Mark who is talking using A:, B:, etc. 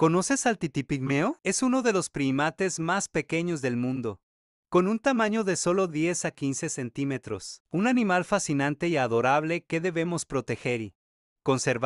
A: ¿Conoces al titipigmeo? Es uno de los primates más pequeños del mundo, con un tamaño de solo 10 a 15 centímetros. Un animal fascinante y adorable que debemos proteger y conservar.